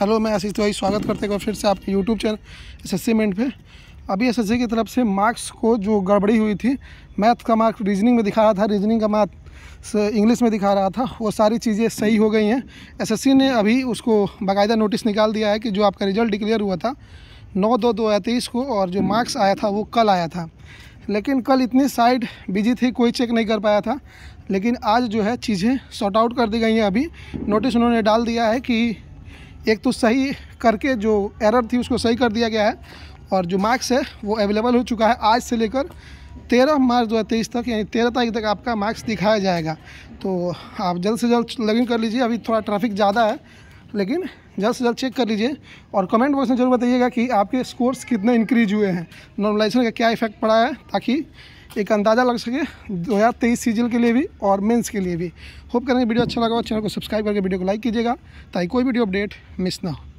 hello मैं आशीष तिवारी स्वागत करते हैं फिर से आपके YouTube channel S S cement पर अभी एस की तरफ से मार्क्स को जो गड़बड़ी हुई थी मैथ का मार्क्स रीजनिंग में दिखा रहा था रीजनिंग का मार्क्स इंग्लिश में दिखा रहा था वो सारी चीज़ें सही हो गई हैं एसएससी ने अभी उसको बाकायदा नोटिस निकाल दिया है कि जो आपका रिजल्ट डिक्लेयर हुआ था नौ दो दो हज़ार तेईस को और जो मार्क्स आया था वो कल आया था लेकिन कल इतनी साइड बिजी थी कोई चेक नहीं कर पाया था लेकिन आज जो है चीज़ें सॉर्ट आउट कर दी गई हैं अभी नोटिस उन्होंने डाल दिया है कि एक तो सही करके जो एरर थी उसको सही कर दिया गया है और जो मार्क्स है वो अवेलेबल हो चुका है आज से लेकर तेरह मार्च दो हज़ार तेईस तक यानी तेरह तारीख तक आपका मार्क्स दिखाया जाएगा तो आप जल्द से जल्द लॉगिन कर लीजिए अभी थोड़ा ट्रैफिक ज़्यादा है लेकिन जल्द से जल्द चेक कर लीजिए और कमेंट बॉक्स में जरूर बताइएगा कि आपके स्कोर्स कितने इंक्रीज हुए हैं नॉर्मलाइजेशन का क्या इफेक्ट पड़ा है ताकि एक अंदाज़ा लग सके दो हज़ार तेईस सीजन के लिए भी और मेंस के लिए भी होप करेंगे वीडियो अच्छा लगा हो चैनल को सब्सक्राइब करके वीडियो को लाइक कीजिएगा ताकि कोई वीडियो अपडेट मिस ना हो